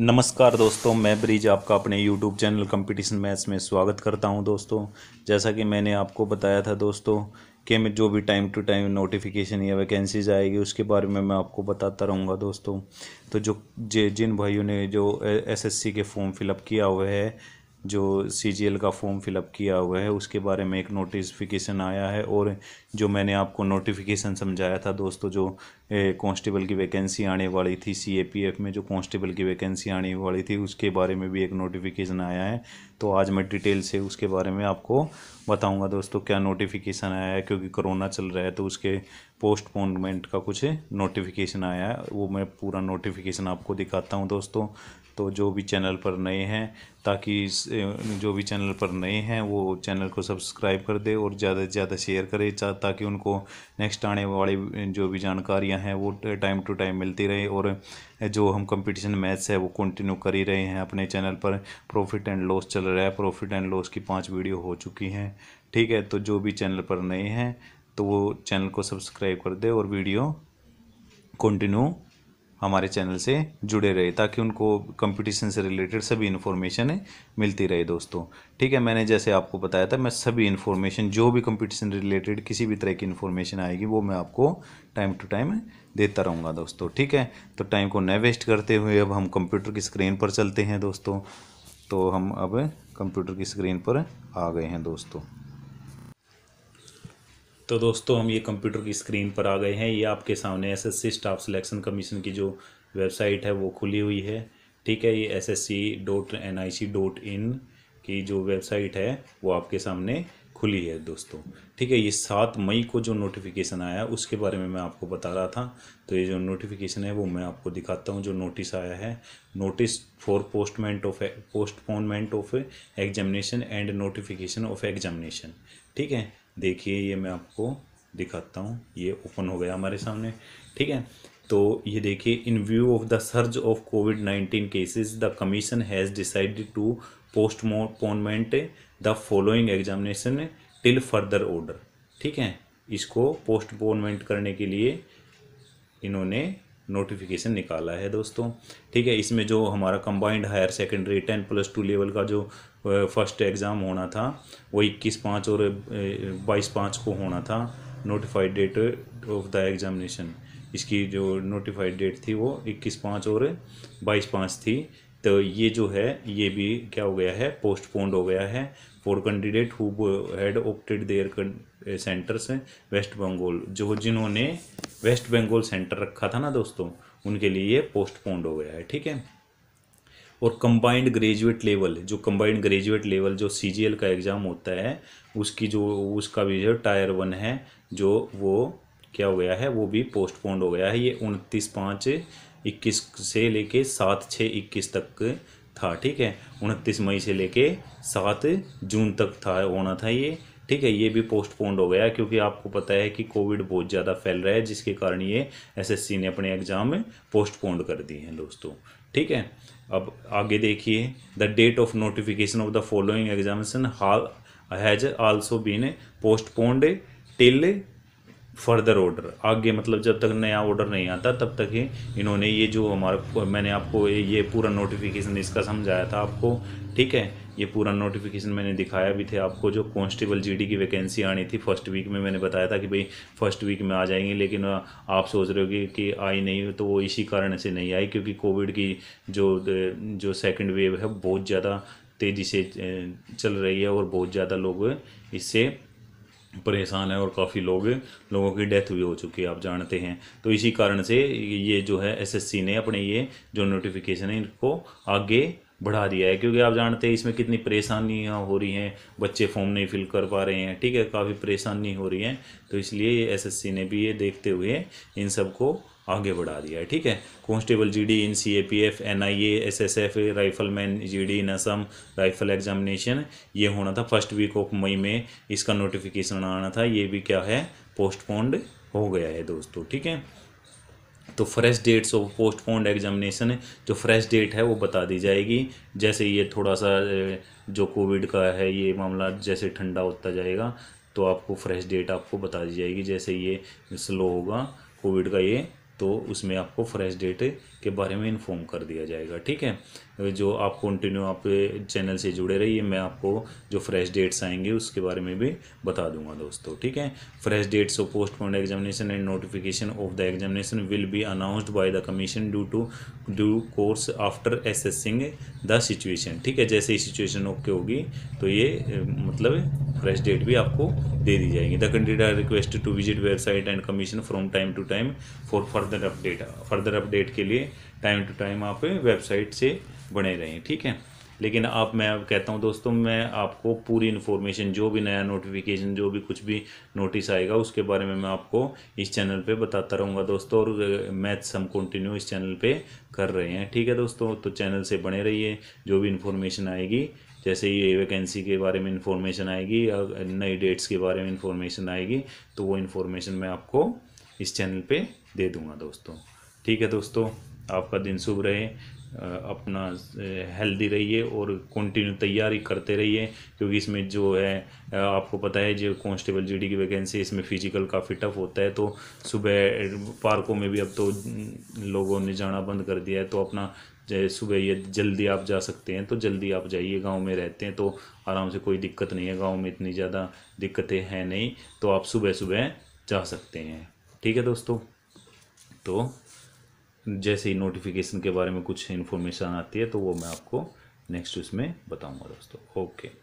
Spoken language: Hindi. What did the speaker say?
नमस्कार दोस्तों मैं ब्रिज आपका अपने यूट्यूब चैनल कंपटीशन मैथ्स में स्वागत करता हूं दोस्तों जैसा कि मैंने आपको बताया था दोस्तों कि मैं जो भी टाइम टू टाइम नोटिफिकेशन या वैकेंसीज आएगी उसके बारे में मैं आपको बताता रहूँगा दोस्तों तो जो जे जिन भाइयों ने जो एसएससी के फॉर्म फिलअप किया हुआ है जो सी का फॉर्म फिलअप किया हुआ है उसके बारे में एक नोटिफिकेशन आया है और जो मैंने आपको नोटिफिकेशन समझाया था दोस्तों जो कांस्टेबल की वैकेंसी आने वाली थी सी में जो कांस्टेबल की वैकेंसी आने वाली थी उसके बारे में भी एक नोटिफिकेशन आया है तो आज मैं डिटेल से उसके बारे में आपको बताऊँगा दोस्तों क्या नोटिफिकेशन आया है क्योंकि कोरोना चल रहा है तो उसके पोस्टपोनमेंट का कुछ नोटिफिकेशन आया है वो मैं पूरा नोटिफिकेशन आपको दिखाता हूँ दोस्तों तो जो भी चैनल पर नए हैं ताकि जो भी चैनल पर नए हैं वो चैनल को सब्सक्राइब कर दे और ज़्यादा से ज़्यादा शेयर करे ताकि उनको नेक्स्ट आने वाली जो भी जानकारियां हैं वो टाइम टू टाइम मिलती रहे और जो हम कंपटीशन मैच है वो कंटिन्यू कर ही रहे हैं अपने चैनल पर प्रॉफिट एंड लॉस चल रहा है प्रॉफिट एंड लॉस की पाँच वीडियो हो चुकी हैं ठीक है तो जो भी चैनल पर नए हैं तो वो चैनल को सब्सक्राइब कर दे और वीडियो कंटिन्यू हमारे चैनल से जुड़े रहे ताकि उनको कंपटीशन से रिलेटेड सभी इन्फॉर्मेशन मिलती रहे दोस्तों ठीक है मैंने जैसे आपको बताया था मैं सभी इन्फॉर्मेशन जो भी कंपटीशन रिलेटेड किसी भी तरह की इन्फॉर्मेशन आएगी वो मैं आपको टाइम टू टाइम देता रहूँगा दोस्तों ठीक है तो टाइम को न वेस्ट करते हुए अब हम कंप्यूटर की स्क्रीन पर चलते हैं दोस्तों तो हम अब कंप्यूटर की स्क्रीन पर आ गए हैं दोस्तों तो दोस्तों हम ये कंप्यूटर की स्क्रीन पर आ गए हैं ये आपके सामने एसएससी स्टाफ सिलेक्शन कमीशन की जो वेबसाइट है वो खुली हुई है ठीक है ये S S C dot N I C dot in की जो वेबसाइट है वो आपके सामने खुली है दोस्तों ठीक है ये सात मई को जो नोटिफिकेशन आया उसके बारे में मैं आपको बता रहा था तो ये जो नोटिफिकेशन है वो मैं आपको दिखाता हूँ जो नोटिस आया है notice for postponement of postponement of examination and notification of examination ठीक है देखिए ये मैं आपको दिखाता हूँ ये ओपन हो गया हमारे सामने ठीक है तो ये देखिए in view of the surge of covid nineteen cases the commission has decided to postponement the following examination till further order ठीक है इसको पोस्टपोनमेंट करने के लिए इन्होंने नोटिफिकेशन निकाला है दोस्तों ठीक है इसमें जो हमारा combined higher secondary ten plus two level का जो फर्स्ट एग्ज़ाम होना था वो इक्कीस पाँच और बाईस पाँच को होना था notified date of the examination इसकी जो नोटिफाइड डेट थी वो इक्कीस पाँच और बाईस पाँच थी तो ये जो है ये भी क्या हो गया है पोस्टपोन्ड हो गया है for candidate who had opted their centres West Bengal जो जिन्होंने वेस्ट बंगाल सेंटर रखा था ना दोस्तों उनके लिए ये पोस्टपोन्ड हो गया है ठीक है और कंबाइंड ग्रेजुएट लेवल जो कंबाइंड ग्रेजुएट लेवल जो सी का एग्ज़ाम होता है उसकी जो उसका भी जो टायर वन है जो वो क्या हो गया है वो भी पोस्टपोन्ड हो गया है ये उनतीस पाँच इक्कीस से लेके सात छः इक्कीस तक था ठीक है उनतीस मई से लेके सात जून तक था होना था ये ठीक है ये भी पोस्टपोन्ड हो गया क्योंकि आपको पता है कि कोविड बहुत ज़्यादा फैल रहा है जिसके कारण ये एसएससी ने अपने एग्ज़ाम में पोस्टपोन्ड कर दिए हैं दोस्तों ठीक है अब आगे देखिए the date of notification of the following examination has also been postponed till further order आगे मतलब जब तक नया ऑर्डर नहीं आता तब तक ही इन्होंने ये जो हमारा मैंने आपको ये पूरा नोटिफिकेशन इसका समझाया था आपको ठीक है ये पूरा नोटिफिकेशन मैंने दिखाया भी थे आपको जो कांस्टेबल जीडी की वैकेंसी आनी थी फर्स्ट वीक में मैंने बताया था कि भाई फर्स्ट वीक में आ जाएंगे लेकिन आप सोच रहे हो कि, कि आई नहीं तो वो इसी कारण से नहीं आई क्योंकि कोविड की जो जो सेकेंड वेव है बहुत ज़्यादा तेज़ी से चल रही है और बहुत ज़्यादा लोग इससे परेशान है और काफ़ी लोग लोगों की डेथ भी हो चुकी है आप जानते हैं तो इसी कारण से ये जो है एसएससी ने अपने ये जो नोटिफिकेशन है इनको आगे बढ़ा दिया है क्योंकि आप जानते हैं इसमें कितनी परेशानियाँ हो रही हैं बच्चे फॉर्म नहीं फिल कर पा रहे हैं ठीक है काफ़ी परेशानी हो रही है तो इसलिए एसएससी ने भी ये देखते हुए इन सबको आगे बढ़ा दिया है ठीक है G GD in C A P F N I A S S F rifleman G D in Assam rifle examination ये होना था फर्स्ट वीक ऑफ मई में इसका नोटिफिकेशन आना था ये भी क्या है पोस्टपोन्ड हो गया है दोस्तों ठीक है तो fresh dates of postponed examination जो फ्रेश डेट है वो बता दी जाएगी जैसे ये थोड़ा सा जो कोविड का है ये मामला जैसे ठंडा होता जाएगा तो आपको फ्रेश डेट आपको बता दी जाएगी जैसे ये स्लो होगा कोविड का ये तो उसमें आपको फ्रेश डेट के बारे में इन्फॉर्म कर दिया जाएगा ठीक है जो आप कंटिन्यू आप चैनल से जुड़े रहिए मैं आपको जो फ्रेश डेट्स आएंगे उसके बारे में भी बता दूंगा दोस्तों ठीक है fresh dates of postponed examination and notification of the examination will be announced by the commission due to due course after assessing the situation ठीक है जैसे ही सिचुएशन ओके होगी तो ये मतलब फ्रेश डेट भी आपको दे दी जाएगी the candidate are request to visit website and commission from time to time for further further update further update के लिए टाइम टू टाइम आप वेबसाइट से बने रहें ठीक है लेकिन आप मैं अब कहता हूँ दोस्तों मैं आपको पूरी इन्फॉर्मेशन जो भी नया नोटिफिकेशन जो भी कुछ भी नोटिस आएगा उसके बारे में मैं आपको इस चैनल पे बताता रहूँगा दोस्तों और मैथ्स हम कंटिन्यू इस चैनल पे कर रहे हैं ठीक है दोस्तों तो चैनल से बने रहिए जो भी इन्फॉर्मेशन आएगी जैसे ये वैकेंसी के बारे में इन्फॉर्मेशन आएगी या नई डेट्स के बारे में इन्फॉर्मेशन आएगी तो वो इन्फॉर्मेशन मैं आपको इस चैनल पे दे दूँगा दोस्तों ठीक है दोस्तों आपका दिन शुभ रहे अपना हेल्दी रहिए और कंटिन्यू तैयारी करते रहिए क्योंकि इसमें जो है आपको पता है जो कांस्टेबल जीडी की वैकेंसी इसमें फ़िजिकल काफ़ी टफ होता है तो सुबह पार्कों में भी अब तो लोगों ने जाना बंद कर दिया है तो अपना सुबह ये जल्दी आप जा सकते हैं तो जल्दी आप जाइए गांव में रहते हैं तो आराम से कोई दिक्कत नहीं है गाँव में इतनी ज़्यादा दिक्कतें हैं नहीं तो आप सुबह सुबह जा सकते हैं ठीक है दोस्तों तो जैसे ही नोटिफिकेशन के बारे में कुछ इन्फॉर्मेशन आती है तो वो मैं आपको नेक्स्ट उसमें बताऊंगा दोस्तों ओके